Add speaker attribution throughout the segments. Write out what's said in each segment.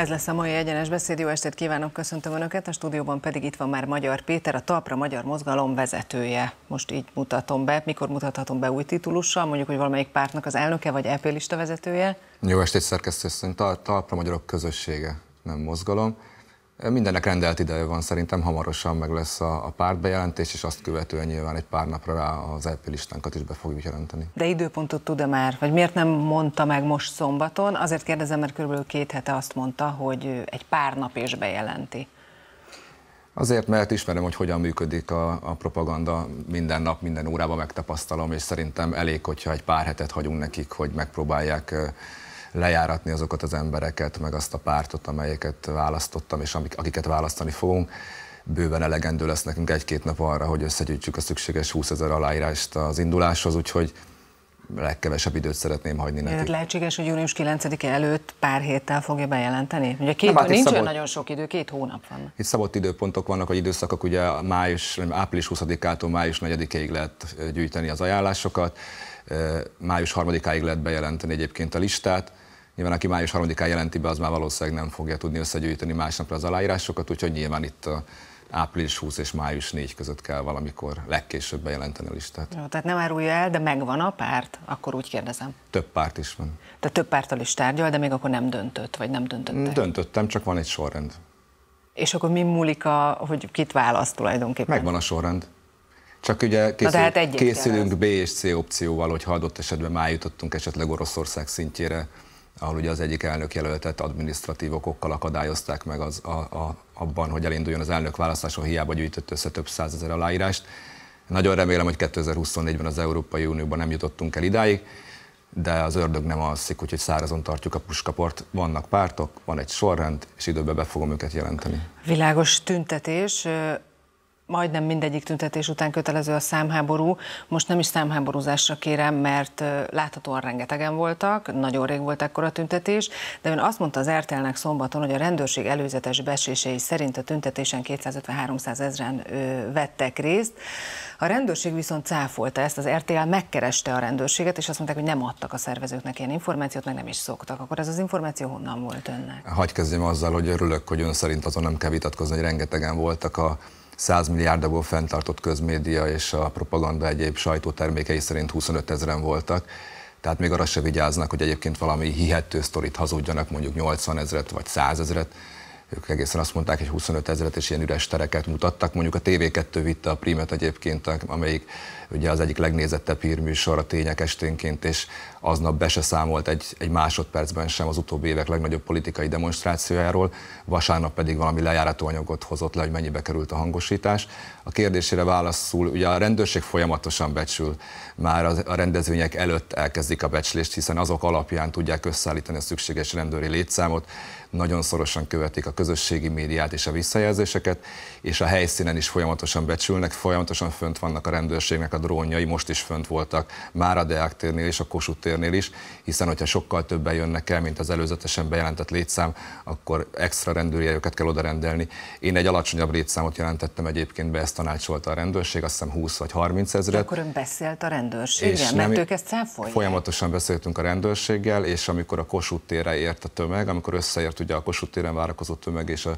Speaker 1: Ez lesz a mai egyenes beszéd. Jó estét kívánok, köszöntöm Önöket. A stúdióban pedig itt van már Magyar Péter, a Talpra Magyar Mozgalom vezetője. Most így mutatom be. Mikor mutathatom be új titulussal? Mondjuk, hogy valamelyik pártnak az elnöke vagy EP lista vezetője?
Speaker 2: Jó estét, szerkesztő Talpra Magyarok Közössége, nem mozgalom. Mindennek rendelt ideje van, szerintem hamarosan meg lesz a, a pártbejelentés, és azt követően nyilván egy pár napra rá az LP e listánkat is be fogjuk jelenteni.
Speaker 1: De időpontot tud-e már? Vagy miért nem mondta meg most szombaton? Azért kérdezem, mert körülbelül két hete azt mondta, hogy egy pár nap is bejelenti.
Speaker 2: Azért, mert ismerem, hogy hogyan működik a, a propaganda, minden nap, minden órában megtapasztalom, és szerintem elég, hogyha egy pár hetet hagyunk nekik, hogy megpróbálják uh, lejáratni azokat az embereket, meg azt a pártot, amelyeket választottam, és amik, akiket választani fogunk. Bőven elegendő lesz nekünk egy-két nap arra, hogy összegyűjtsük a szükséges 20 ezer aláírást az induláshoz, úgyhogy legkevesebb időt szeretném hagyni neki.
Speaker 1: Lehetséges, hogy június 9-e előtt pár héttel fogja bejelenteni? Ugye két, Nem, hát nincs szabott, nagyon sok idő, két hónap
Speaker 2: van. Itt szabott időpontok vannak, vagy időszakok, ugye május, április 20-ától május 4-ig lehet gyűjteni az ajánlásokat. Május 3-áig lehet bejelenteni egyébként a listát. Nyilván aki május 3-án jelenti be, az már valószínűleg nem fogja tudni összegyűjteni másnapra az aláírásokat, úgyhogy nyilván itt a április 20 és május 4 között kell valamikor legkésőbb bejelenteni a listát.
Speaker 1: Jó, tehát nem árulja el, de megvan a párt, akkor úgy kérdezem.
Speaker 2: Több párt is van.
Speaker 1: Tehát több pártal is tárgyal, de még akkor nem
Speaker 2: döntött, vagy nem Döntött, Döntöttem, csak van egy sorrend. És akkor mi múlik, a, hogy kit választ tulajdonképpen? Megvan a sorrend. Csak ugye készül, hát készülünk B és C opcióval, hogyha adott esetben már jutottunk esetleg Oroszország szintjére, ahol ugye az egyik elnök jelöltet adminisztratív okokkal akadályozták meg az, a, a, abban, hogy elinduljon az elnök választáson, hiába gyűjtött össze több százezer aláírást. Nagyon remélem, hogy 2024-ben az Európai Unióban nem jutottunk el idáig, de az ördög nem alszik, úgyhogy szárazon tartjuk a puskaport. Vannak pártok, van egy sorrend, és időben be fogom őket jelenteni.
Speaker 1: Világos tüntetés majdnem mindegyik tüntetés után kötelező a számháború. Most nem is számháborúzásra kérem, mert láthatóan rengetegen voltak, nagyon rég volt ekkor a tüntetés, de ön azt mondta az rtl szombaton, hogy a rendőrség előzetes besései szerint a tüntetésen 250-300 ezeren vettek részt. A rendőrség viszont cáfolta ezt, az RTL megkereste a rendőrséget, és azt mondták, hogy nem adtak a szervezőknek ilyen információt, meg nem is szoktak. Akkor ez az információ honnan volt önnek?
Speaker 2: Hagy kezdjem azzal, hogy örülök, hogy ön szerint azon nem kell vitatkozni, hogy rengetegen voltak a 100 milliárdból fenntartott közmédia és a propaganda egyéb sajtótermékei szerint 25 ezeren voltak. Tehát még arra se vigyáznak, hogy egyébként valami hihető sztorit hazudjanak, mondjuk 80 ezeret vagy 100 ezeret. Ők egészen azt mondták, hogy 25 ezeret és ilyen üres tereket mutattak. Mondjuk a TV2 vitte a Primet egyébként, amelyik ugye az egyik legnézettebb hírműsor a tények esténként, és aznap be se számolt egy, egy másodpercben sem az utóbbi évek legnagyobb politikai demonstrációjáról, vasárnap pedig valami lejárató anyagot hozott le, hogy mennyibe került a hangosítás. A kérdésére válaszul, ugye a rendőrség folyamatosan becsül, már a rendezvények előtt elkezdik a becslést, hiszen azok alapján tudják összeállítani a szükséges rendőri létszámot, nagyon szorosan követik a közösségi médiát és a visszajelzéseket, és a helyszínen is folyamatosan becsülnek, folyamatosan fönt vannak a rendőrségnek a drónjai, most is fönt voltak már a Deák térnél és a Kossuth repülőtérnél is, hiszen hogyha sokkal többen jönnek el, mint az előzetesen bejelentett létszám, akkor extra rendőrjelöket kell oda rendelni. Én egy alacsonyabb létszámot jelentettem egyébként be, ezt tanácsolta a rendőrség, azt hiszem 20 vagy 30 ezeret. Akkor
Speaker 1: ön beszélt a rendőrséggel, mert ők ezt cáfolják?
Speaker 2: Folyamatosan beszéltünk a rendőrséggel, és amikor a Kossuth térre ért a tömeg, amikor összeért ugye a Kossuth téren tömeg és a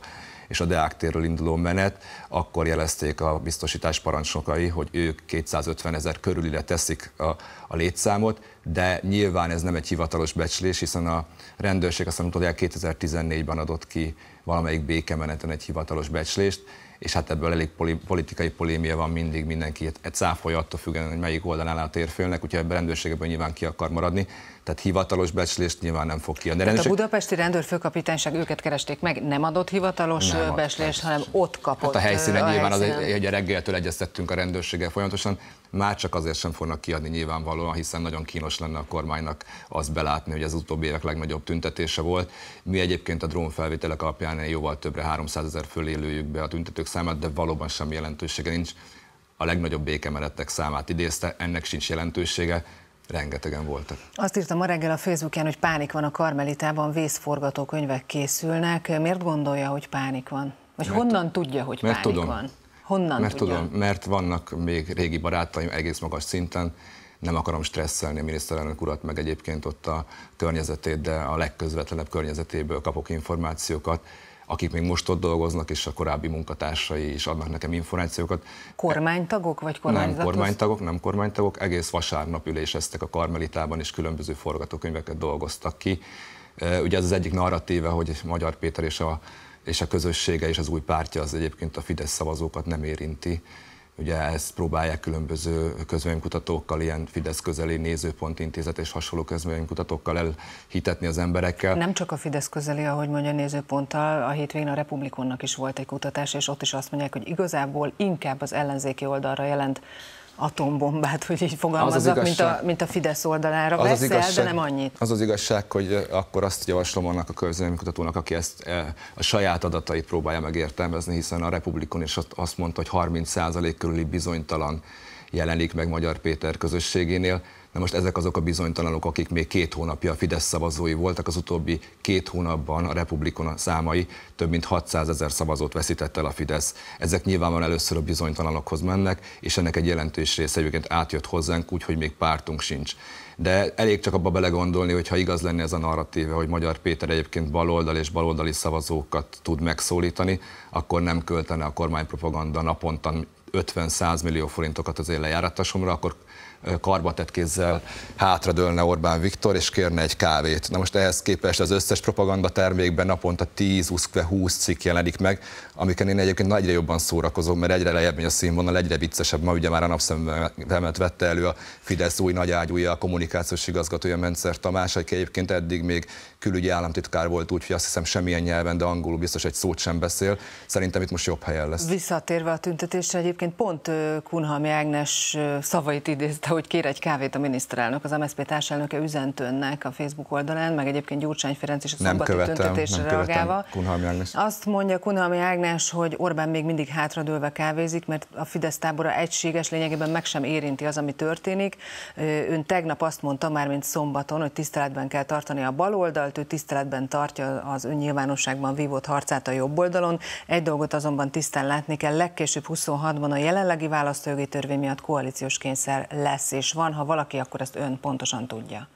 Speaker 2: és a Deák térről induló menet, akkor jelezték a biztosítás parancsnokai, hogy ők 250 ezer körülire teszik a, a létszámot, de nyilván ez nem egy hivatalos becslés, hiszen a rendőrség mondta, hogy 2014-ben adott ki valamelyik békemeneten egy hivatalos becslést, és hát ebből elég politikai polémia van mindig, mindenki egy cáfolja attól függően, hogy melyik oldalán áll a térfélnek, úgyhogy ebben a rendőrségben nyilván ki akar maradni tehát hivatalos becslést nyilván nem fog kiadni. rendőrség... a
Speaker 1: budapesti rendőrfőkapitányság őket keresték meg, nem adott hivatalos nem becslést, ad, hanem
Speaker 2: ott kapott. Hát a helyszínen a nyilván helyszínen. az egy, egy reggeltől egyeztettünk a rendőrséggel folyamatosan, már csak azért sem fognak kiadni nyilvánvalóan, hiszen nagyon kínos lenne a kormánynak az belátni, hogy ez az utóbbi évek legnagyobb tüntetése volt. Mi egyébként a drónfelvételek alapján jóval többre 300 ezer fölélőjük be a tüntetők számát, de valóban semmi jelentősége nincs. A legnagyobb békemerettek számát idézte, ennek sincs jelentősége rengetegen voltak.
Speaker 1: Azt írtam ma reggel a Facebookján, hogy pánik van a Karmelitában, vészforgatókönyvek készülnek. Miért gondolja, hogy pánik van? Vagy mert, honnan tudja, hogy mert pánik tudom. van? Honnan mert tudja? tudom,
Speaker 2: mert vannak még régi barátaim egész magas szinten, nem akarom stresszelni a miniszterelnök urat, meg egyébként ott a környezetét, de a legközvetlenebb környezetéből kapok információkat, akik még most ott dolgoznak, és a korábbi munkatársai is adnak nekem információkat.
Speaker 1: Kormánytagok vagy kormányzatok? Nem kormánytagok,
Speaker 2: nem kormánytagok, egész vasárnap üléseztek a Karmelitában, és különböző forgatókönyveket dolgoztak ki. Ugye ez az egyik narratíve, hogy Magyar Péter és a, és a közössége és az új pártja az egyébként a Fidesz szavazókat nem érinti Ugye ezt próbálják különböző közvéleménykutatókkal, ilyen Fidesz közeli nézőpont intézet és hasonló közvéleménykutatókkal elhitetni az emberekkel. Nem
Speaker 1: csak a Fidesz közeli, ahogy mondja nézőponttal, a hétvégén a Republikonnak is volt egy kutatás, és ott is azt mondják, hogy igazából inkább az ellenzéki oldalra jelent atombombát, hogy így fogalmazok, az az igazság, mint, a, mint a Fidesz oldalára. Az Veszel, igazság, de nem annyit.
Speaker 2: Az az igazság, hogy akkor azt javaslom annak a kutatónak, aki ezt a saját adatait próbálja megértelmezni, hiszen a Republikon is azt mondta, hogy 30% körüli bizonytalan jelenik meg Magyar Péter közösségénél. Na most ezek azok a bizonytalanok, akik még két hónapja a Fidesz szavazói voltak, az utóbbi két hónapban a Republikon számai több mint 600 ezer szavazót veszített el a Fidesz. Ezek nyilvánvalóan először a bizonytalanokhoz mennek, és ennek egy jelentős része egyébként átjött hozzánk, úgyhogy még pártunk sincs. De elég csak abba belegondolni, hogy ha igaz lenne ez a narratíva, hogy Magyar Péter egyébként baloldal és baloldali szavazókat tud megszólítani, akkor nem költene a kormánypropaganda naponta 50-100 millió forintokat az én lejáratásomra, akkor karbatett kézzel hátradőlne Orbán Viktor, és kérne egy kávét. Na most ehhez képest az összes propaganda termékben naponta 10-20 cikk jelenik meg, amiken én egyébként na, egyre jobban szórakozom, mert egyre lejjebb megy a színvonal, egyre viccesebb. Ma ugye már a napszemet vette elő a Fidesz új nagyágyúja, a kommunikációs igazgatója Mencer Tamás, aki egyébként eddig még külügyi államtitkár volt, úgyhogy azt hiszem semmilyen nyelven, de angolul biztos egy szót sem beszél. Szerintem itt most jobb helyen lesz.
Speaker 1: Visszatérve a tüntetésre, egyébként pont Kunhalmi Ágnes szavait idézte, hogy kér egy kávét a miniszterelnök, az MSZP társelnöke üzent önnek a Facebook oldalán, meg egyébként Gyurcsány Ferenc is a nem követem, tüntetésre nem követem reagálva. Kunhalmi Ágnes. Azt mondja Kunhalmi Ágnes, Ágnes, hogy Orbán még mindig hátradőlve kávézik, mert a Fidesz tábora egységes, lényegében meg sem érinti az, ami történik. Ön tegnap azt mondta már, mint szombaton, hogy tiszteletben kell tartani a baloldalt, ő tiszteletben tartja az önnyilvánosságban vívott harcát a jobb oldalon. Egy dolgot azonban tisztán látni kell, legkésőbb 26-ban a jelenlegi választójogi törvény miatt koalíciós kényszer lesz és van. Ha valaki, akkor ezt ön pontosan tudja.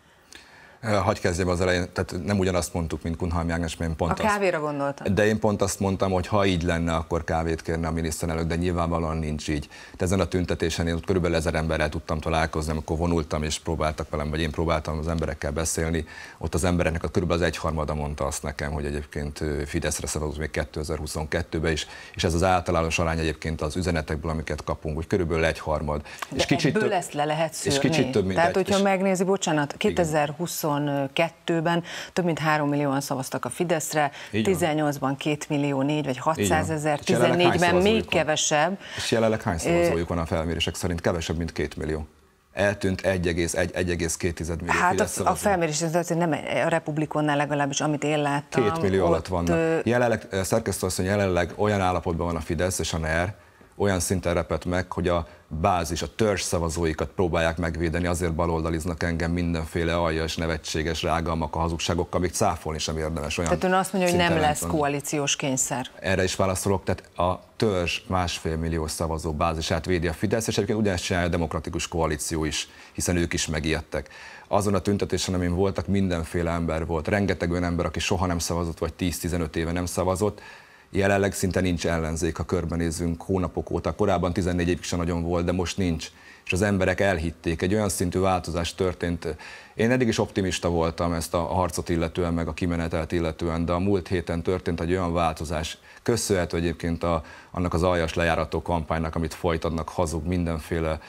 Speaker 2: Hagy kezdjem az elején, tehát nem ugyanazt mondtuk, mint Kunhalmi Ágnes, mert én pont A azt,
Speaker 1: kávéra gondoltam.
Speaker 2: De én pont azt mondtam, hogy ha így lenne, akkor kávét kérne a miniszterelnök, de nyilvánvalóan nincs így. De ezen a tüntetésen én ott körülbelül ezer emberrel tudtam találkozni, amikor vonultam és próbáltak velem, vagy én próbáltam az emberekkel beszélni. Ott az embereknek a körülbelül az egyharmada mondta azt nekem, hogy egyébként Fideszre szavazott még 2022-ben is, és ez az általános arány egyébként az üzenetekből, amiket kapunk, hogy körülbelül egyharmad. De és kicsit több, ezt le
Speaker 1: lehet szűrni. És kicsit több, mint Tehát, egy, hogyha és... megnézi, bocsánat, 2020 2022 ben több mint 3 millióan szavaztak a Fideszre, 18-ban 2 millió 4 vagy 600 ezer, 14-ben még van?
Speaker 2: kevesebb. És jelenleg hány szavazójuk van a felmérések szerint? Kevesebb, mint 2 millió eltűnt 1,1-1,2 millió Hát Fidesz a, a
Speaker 1: felmérés nem a Republikonnál legalábbis, amit én láttam. 2 millió ott alatt vannak. Ö...
Speaker 2: Jelenleg, szerkesztő asszony, jelenleg olyan állapotban van a Fidesz és a NER, olyan szinten repett meg, hogy a bázis, a törzs szavazóikat próbálják megvédeni, azért baloldaliznak engem mindenféle aljas, nevetséges rágalmak, a hazugságokkal, még cáfolni sem érdemes. Olyan tehát ön azt mondja, hogy nem lesz van.
Speaker 1: koalíciós kényszer.
Speaker 2: Erre is válaszolok, tehát a törzs másfél millió szavazó bázisát védi a Fidesz, és egyébként ugyanezt csinálja a demokratikus koalíció is, hiszen ők is megijedtek. Azon a tüntetésen, amin voltak, mindenféle ember volt. Rengeteg olyan ember, aki soha nem szavazott, vagy 10-15 éve nem szavazott, jelenleg szinte nincs ellenzék, ha körbenézünk hónapok óta. Korábban 14 évig sem nagyon volt, de most nincs. És az emberek elhitték, egy olyan szintű változás történt. Én eddig is optimista voltam ezt a harcot illetően, meg a kimenetelt illetően, de a múlt héten történt egy olyan változás, köszönhető egyébként a, annak az aljas lejárató kampánynak, amit folytatnak hazug mindenféle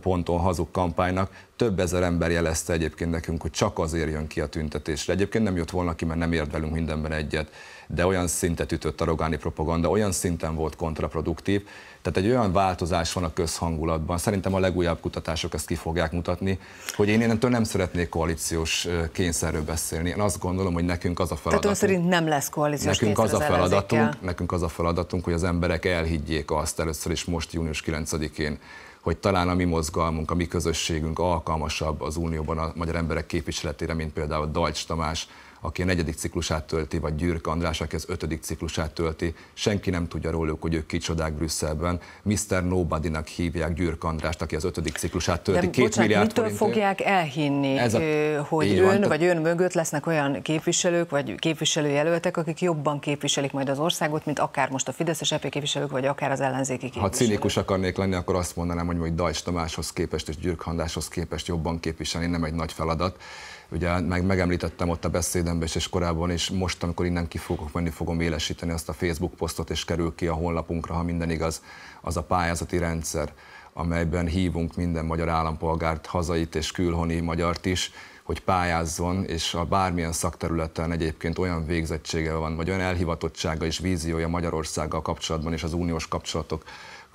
Speaker 2: ponton hazug kampánynak, több ezer ember jelezte egyébként nekünk, hogy csak azért jön ki a tüntetésre. Egyébként nem jött volna ki, mert nem ért velünk mindenben egyet, de olyan szintet ütött a rogáni propaganda, olyan szinten volt kontraproduktív, tehát egy olyan változás van a közhangulatban, szerintem a legújabb kutatások ezt ki fogják mutatni, hogy én innentől nem szeretnék koalíciós kényszerről beszélni. Én azt gondolom, hogy nekünk az a feladatunk... Tehát
Speaker 1: szerint nem lesz koalíciós nekünk az, a feladatunk,
Speaker 2: nekünk az a feladatunk, hogy az emberek elhiggyék azt először is most június 9-én, hogy talán a mi mozgalmunk, a mi közösségünk alkalmasabb az Unióban a magyar emberek képviseletére, mint például Dajcs Tamás, aki a negyedik ciklusát tölti, vagy Gyürk András, aki az ötödik ciklusát tölti. Senki nem tudja róluk, hogy ők kicsodák Brüsszelben. Mr. Nobody-nak hívják Gyürk Andrást, aki az ötödik ciklusát tölti. De, Két bocsánat, milliárd mitől forintért.
Speaker 1: fogják elhinni, Ez a... hogy ön van, vagy ön mögött lesznek olyan képviselők, vagy képviselőjelöltek, akik jobban képviselik majd az országot, mint akár most a Fideszes EP képviselők, vagy akár az ellenzéki képviselők? Ha cinikus
Speaker 2: akarnék lenni, akkor azt mondanám, hogy mondjuk Dajs Tamáshoz képest és Gyürk Andráshoz képest jobban képviselni nem egy nagy feladat. Ugye hát meg, megemlítettem ott a beszédemben is, és korábban is, most, amikor innen ki fogok menni, fogom élesíteni azt a Facebook posztot, és kerül ki a honlapunkra, ha minden igaz, az a pályázati rendszer, amelyben hívunk minden magyar állampolgárt, hazait és külhoni magyart is, hogy pályázzon, és a bármilyen szakterületen egyébként olyan végzettsége van, vagy olyan elhivatottsága és víziója Magyarországgal kapcsolatban és az uniós kapcsolatok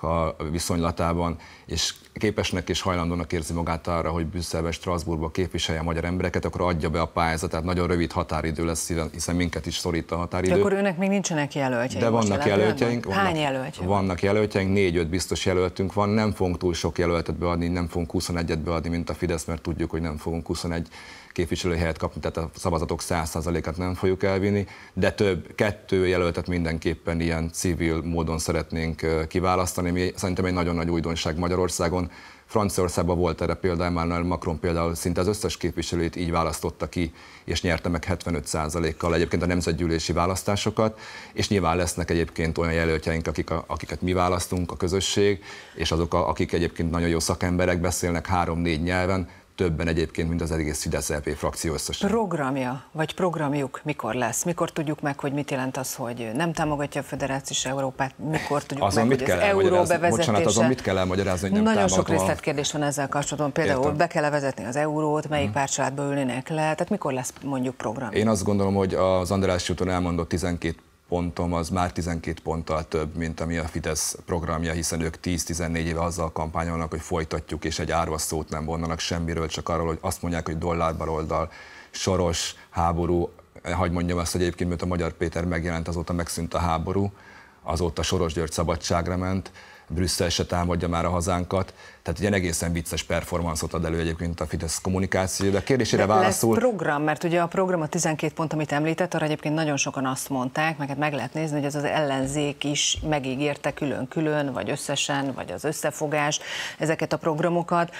Speaker 2: a viszonylatában, és képesnek és hajlandónak érzi magát arra, hogy Brüsszelbe, Strasbourgba képviselje a magyar embereket, akkor adja be a pályázat, tehát nagyon rövid határidő lesz, hiszen minket is szorít a határidő. De akkor
Speaker 1: őnek még nincsenek jelöltjeink. De vannak jelöltjeink. Vannak, Hány Van?
Speaker 2: Vannak jelöltjeink, négy-öt biztos jelöltünk van, nem fogunk túl sok jelöltet beadni, nem fogunk 21-et beadni, mint a Fidesz, mert tudjuk, hogy nem fogunk 21 képviselőhelyet kapni, tehát a szavazatok 100%-át nem fogjuk elvinni, de több, kettő jelöltet mindenképpen ilyen civil módon szeretnénk kiválasztani, ami szerintem egy nagyon nagy újdonság Magyarországon. Franciaországban volt erre például, Emmanuel Macron például szinte az összes képviselőt így választotta ki, és nyerte meg 75%-kal egyébként a nemzetgyűlési választásokat, és nyilván lesznek egyébként olyan jelöltjeink, akik a, akiket mi választunk, a közösség, és azok, a, akik egyébként nagyon jó szakemberek, beszélnek három-négy nyelven, többen egyébként, mint az egész Fidesz LP e frakció összesen.
Speaker 1: Programja, vagy programjuk mikor lesz? Mikor tudjuk meg, hogy mit jelent az, hogy nem támogatja a Föderációs Európát? Mikor tudjuk azon meg, mit hogy az euró bevezetése? Bocsánat, azon mit
Speaker 2: kell elmagyarázni, hogy nem Nagyon sok részletkérdés
Speaker 1: van ezzel kapcsolatban. Például Értem. be kell vezetni az eurót, melyik hmm. párcsaládba ülnének le, tehát mikor lesz mondjuk program? Én
Speaker 2: azt gondolom, hogy az András úton elmondott 12 pontom az már 12 ponttal több, mint ami a Fidesz programja, hiszen ők 10-14 éve azzal kampányolnak, hogy folytatjuk, és egy árva szót nem vonnanak semmiről, csak arról, hogy azt mondják, hogy dollárbaloldal, soros háború, hagy mondjam azt, hogy egyébként, mert a Magyar Péter megjelent, azóta megszűnt a háború, azóta Soros György szabadságra ment, Brüsszel se támadja már a hazánkat. Tehát egy egészen vicces performanszot ad elő egyébként a Fidesz kommunikáció, de a kérdésére válaszol. Lesz
Speaker 1: program, mert ugye a program a 12 pont, amit említett, arra egyébként nagyon sokan azt mondták, meg hát meg lehet nézni, hogy ez az ellenzék is megígérte külön-külön, vagy összesen, vagy az összefogás ezeket a programokat.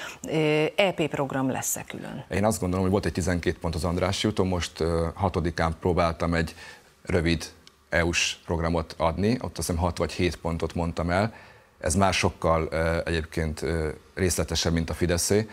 Speaker 1: EP program lesz-e külön?
Speaker 2: Én azt gondolom, hogy volt egy 12 pont az András úton, most 6-án próbáltam egy rövid EU-s programot adni, ott azt hiszem 6 vagy 7 pontot mondtam el, ez már sokkal egyébként részletesebb, mint a Fideszé.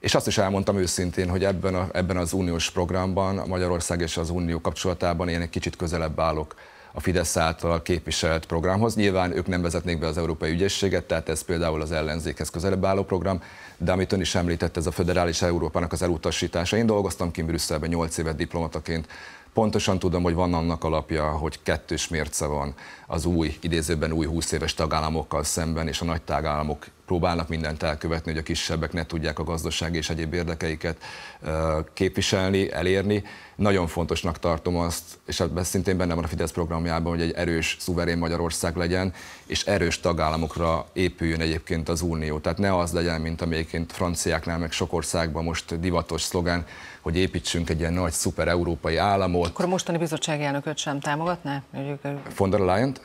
Speaker 2: És azt is elmondtam őszintén, hogy ebben, a, ebben az uniós programban, a Magyarország és az unió kapcsolatában én egy kicsit közelebb állok a Fidesz által képviselt programhoz. Nyilván ők nem vezetnék be az Európai Ügyészséget, tehát ez például az ellenzékhez közelebb álló program, de amit ön is említett, ez a föderális Európának az elutasítása. Én dolgoztam ki Brüsszelben 8 évet diplomataként Pontosan tudom, hogy van annak alapja, hogy kettős mérce van az új, idézőben új 20 éves tagállamokkal szemben, és a nagy tagállamok próbálnak mindent elkövetni, hogy a kisebbek ne tudják a gazdaság és egyéb érdekeiket képviselni, elérni. Nagyon fontosnak tartom azt, és ez szintén benne van a Fidesz programjában, hogy egy erős, szuverén Magyarország legyen, és erős tagállamokra épüljön egyébként az unió. Tehát ne az legyen, mint amelyiként franciáknál, meg sok országban most divatos szlogán, hogy építsünk egy ilyen nagy szuper európai államot. Akkor a mostani bizottsági elnököt
Speaker 1: sem támogatná?
Speaker 2: Von der leyen -t?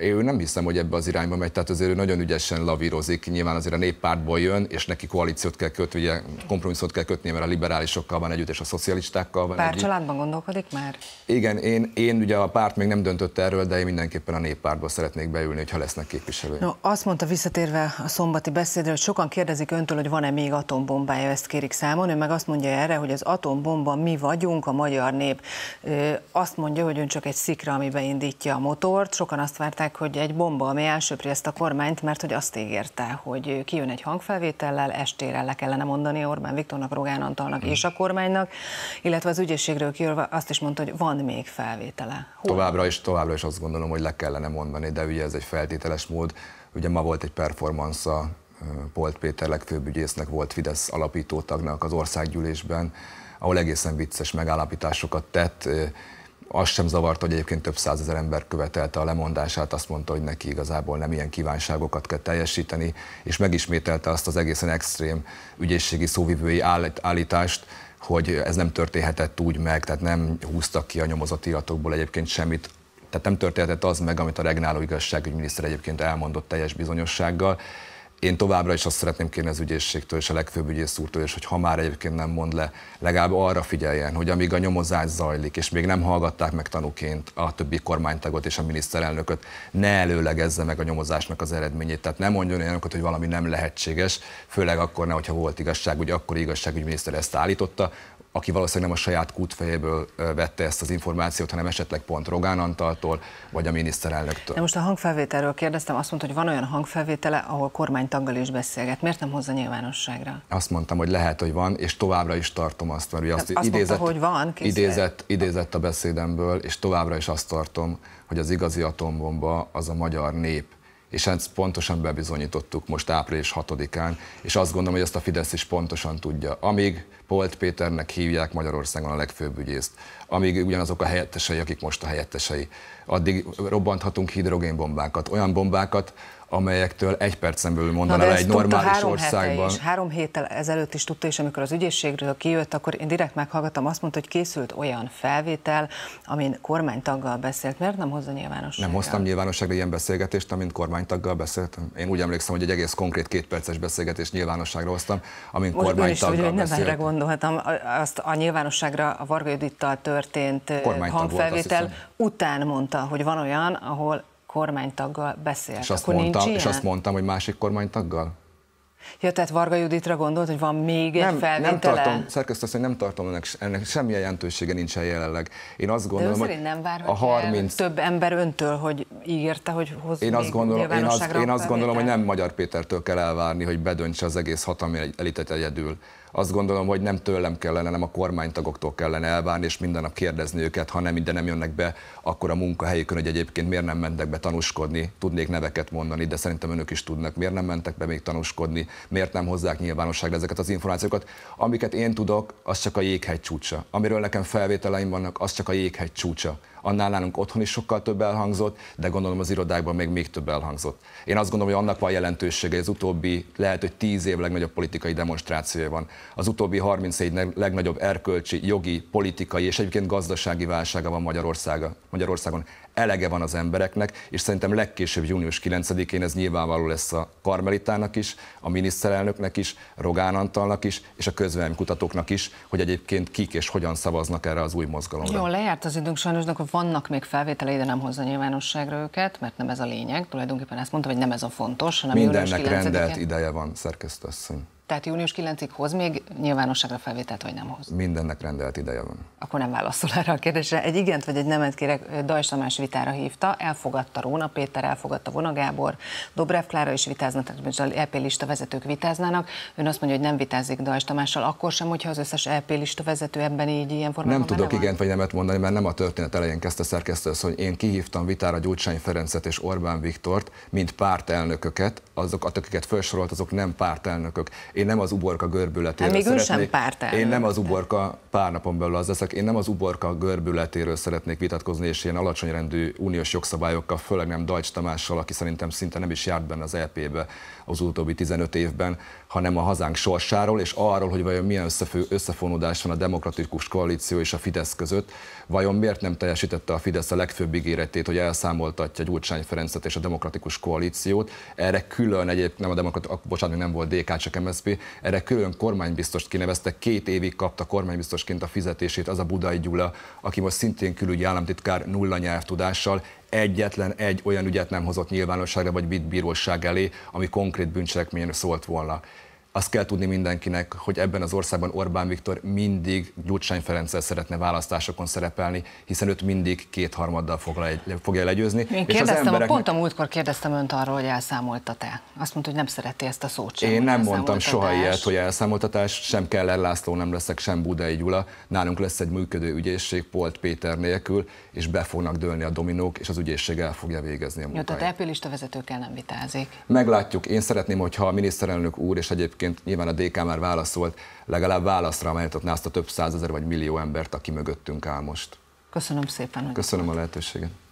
Speaker 2: Én nem hiszem, hogy ebbe az irányba megy, tehát azért ő nagyon ügyesen lavírozik, nyilván azért a néppártból jön, és neki koalíciót kell kötni, ugye kompromisszót kell kötnie, mert a liberálisokkal van együtt, és a szocialistákkal van Pár családban
Speaker 1: gondolkodik már?
Speaker 2: Igen, én, én ugye a párt még nem döntött erről, de én mindenképpen a néppártba szeretnék beülni, ha lesznek képviselői. No,
Speaker 1: azt mondta visszatérve a szombati beszédre, hogy sokan kérdezik öntől, hogy van-e még atombombája, ezt kérik számon, ő meg azt mondja erre, hogy az atombomba mi vagyunk, a magyar nép. Ö, azt mondja, hogy ön csak egy szikra, ami beindítja a motort, sokan azt várták, mondták, hogy egy bomba, ami elsöpri ezt a kormányt, mert hogy azt ígérte, hogy kijön egy hangfelvétellel, estére le kellene mondani Orbán Viktornak, Rogán Antalnak mm. és a kormánynak, illetve az ügyészségről kijönve azt is mondta, hogy van még felvétele.
Speaker 2: Hol? Továbbra is, továbbra is azt gondolom, hogy le kellene mondani, de ugye ez egy feltételes mód. Ugye ma volt egy performance a Polt Péter legfőbb ügyésznek, volt Fidesz alapító tagnak az országgyűlésben, ahol egészen vicces megállapításokat tett, az sem zavart, hogy egyébként több százezer ember követelte a lemondását, azt mondta, hogy neki igazából nem ilyen kívánságokat kell teljesíteni, és megismételte azt az egészen extrém ügyészségi szóvivői állítást, hogy ez nem történhetett úgy meg, tehát nem húztak ki a nyomozott iratokból egyébként semmit, tehát nem történhetett az meg, amit a regnáló igazságügyminiszter egyébként elmondott teljes bizonyossággal én továbbra is azt szeretném kérni az ügyészségtől és a legfőbb ügyész úrtól, és hogy ha már egyébként nem mond le, legalább arra figyeljen, hogy amíg a nyomozás zajlik, és még nem hallgatták meg tanúként a többi kormánytagot és a miniszterelnököt, ne előlegezze meg a nyomozásnak az eredményét. Tehát ne mondjon olyanokat, hogy valami nem lehetséges, főleg akkor ne, hogyha volt ugye akkor igazságügyminiszter ezt állította, aki valószínűleg nem a saját kútfejéből vette ezt az információt, hanem esetleg pont Rogán Antaltól, vagy a miniszterelnöktől. De
Speaker 1: most a hangfelvételről kérdeztem, azt mondta, hogy van olyan hangfelvétele, ahol kormánytaggal is beszélget. Miért nem hozza nyilvánosságra?
Speaker 2: Azt mondtam, hogy lehet, hogy van, és továbbra is tartom azt, mert ugye azt, azt idézett, mondta, hogy van, idézett, idézett a beszédemből, és továbbra is azt tartom, hogy az igazi atombomba az a magyar nép és ezt hát pontosan bebizonyítottuk most április 6-án, és azt gondolom, hogy ezt a Fidesz is pontosan tudja. Amíg Polt Péternek hívják Magyarországon a legfőbb ügyészt, amíg ugyanazok a helyettesei, akik most a helyettesei, addig robbanthatunk hidrogénbombákat, olyan bombákat, amelyektől egy percen belül mondaná le egy normális három országban. Is,
Speaker 1: három héttel ezelőtt is tudta, és amikor az ügyészségről kijött, akkor én direkt meghallgattam, azt mondta, hogy készült olyan felvétel, amin kormánytaggal beszélt. Miért nem hozza nyilvánosságra? Nem hoztam
Speaker 2: nyilvánosságra ilyen beszélgetést, amint kormánytaggal beszéltem. Én úgy emlékszem, hogy egy egész konkrét kétperces beszélgetést nyilvánosságra hoztam, amint kormánytaggal is, nem erre
Speaker 1: gondoltam, azt a nyilvánosságra a Varga Judittal történt eh, hangfelvétel után mondta, hogy van olyan, ahol kormánytaggal beszélt. És azt, Akkor mondta, nincs és azt
Speaker 2: mondtam, hogy másik kormánytaggal?
Speaker 1: Ja, tehát Varga Juditra gondolt, hogy van még egy nem, felvétele? Nem tartom,
Speaker 2: szerkesztő nem tartom ennek, ennek semmilyen jelentősége nincsen jelenleg. Én azt gondolom, De hogy
Speaker 1: nem vár, a 30...
Speaker 2: több ember öntől, hogy ígérte, hogy hoz én azt gondolom, én, az, én azt gondolom, hogy nem Magyar Pétertől kell elvárni, hogy bedöntse az egész hatalmi elitet egyedül azt gondolom, hogy nem tőlem kellene, nem a kormánytagoktól kellene elvárni, és minden nap kérdezni őket, ha nem ide nem jönnek be, akkor a munkahelyükön, hogy egyébként miért nem mentek be tanúskodni, tudnék neveket mondani, de szerintem önök is tudnak, miért nem mentek be még tanúskodni, miért nem hozzák nyilvánosságra ezeket az információkat. Amiket én tudok, az csak a jéghegy csúcsa. Amiről nekem felvételeim vannak, az csak a jéghegy csúcsa annál nálunk otthon is sokkal több elhangzott, de gondolom az irodákban még, még több elhangzott. Én azt gondolom, hogy annak van jelentősége, hogy az utóbbi lehet, hogy tíz év legnagyobb politikai demonstrációja van. Az utóbbi 31 legnagyobb erkölcsi, jogi, politikai és egyébként gazdasági válsága van Magyarországa, Magyarországon elege van az embereknek, és szerintem legkésőbb június 9-én ez nyilvánvaló lesz a Karmelitának is, a miniszterelnöknek is, Rogán Antalnak is, és a kutatóknak is, hogy egyébként kik és hogyan szavaznak erre az új mozgalomra. Jó,
Speaker 1: lejárt az időnk sajnos, de vannak még felvételei, de nem hozza nyilvánosságra őket, mert nem ez a lényeg. Tulajdonképpen ezt mondta, hogy nem ez a fontos,
Speaker 2: hanem Mindennek rendelt ideje van, szerkesztőasszony.
Speaker 1: Tehát június 9-ig hoz még nyilvánosságra felvételt, vagy nem hoz?
Speaker 2: Mindennek rendelt ideje van.
Speaker 1: Akkor nem válaszol erre a kérdésre. Egy igent vagy egy nemet kérek, Dajs Tamás vitára hívta, elfogadta Róna Péter, elfogadta Vona Gábor, Dobrev Klára is vitáznak tehát az EP lista vezetők vitáznának. Ön azt mondja, hogy nem vitázik Dajs Tamással, akkor sem, hogyha az összes EP lista vezető ebben így ilyen formában Nem tudok igent
Speaker 2: vagy nemet mondani, mert nem a történet elején kezdte szerkesztő, hogy én kihívtam vitára Gyurcsány Ferencet és Orbán Viktort, mint pártelnököket, azok, akiket felsorolt, azok nem pártelnökök. Én nem az uborka görbületéről hát, még szeretnék. sem pártelnök. Én nem az uborka, pár napon belül az leszek, én nem az uborka görbületéről szeretnék vitatkozni, és ilyen alacsonyrendű uniós jogszabályokkal, főleg nem Dajcs Tamással, aki szerintem szinte nem is járt benne az EP-be az utóbbi 15 évben, hanem a hazánk sorsáról, és arról, hogy vajon milyen összefő, összefonódás van a demokratikus koalíció és a Fidesz között, vajon miért nem teljesítette a Fidesz a legfőbb ígéretét, hogy elszámoltatja Gyurcsány Ferencet és a demokratikus koalíciót, erre külön külön egyébként nem a demokrat, bocsánat, nem volt DK, csak MSZP, erre külön kormánybiztost kineveztek, két évig kapta kormánybiztosként a fizetését az a Budai Gyula, aki most szintén külügyi államtitkár nulla nyelvtudással, egyetlen egy olyan ügyet nem hozott nyilvánosságra vagy bit bíróság elé, ami konkrét bűncselekményről szólt volna. Azt kell tudni mindenkinek, hogy ebben az országban Orbán Viktor mindig Gyurcsány Ferenccel szeretne választásokon szerepelni, hiszen őt mindig kétharmaddal fogja legyőzni. Én és az embereknek... pont
Speaker 1: a múltkor kérdeztem önt arról, hogy elszámoltat-e. Azt mondta, hogy nem szereti ezt a szót sem. Én nem mondtam soha ilyet, hogy
Speaker 2: elszámoltatás, sem Keller László nem leszek, sem Budai Gyula. Nálunk lesz egy működő ügyészség Polt Péter nélkül, és be fognak dőlni a dominók, és az ügyészség el fogja végezni a munkáját.
Speaker 1: Jó, tehát vezetőkkel nem vitázik.
Speaker 2: Meglátjuk. Én szeretném, hogyha a miniszterelnök úr és egyébként egyébként nyilván a DK már válaszolt, legalább válaszra amelyetetne azt a több százezer vagy millió embert, aki mögöttünk áll most.
Speaker 1: Köszönöm szépen. Köszönöm a
Speaker 2: lehetőséget.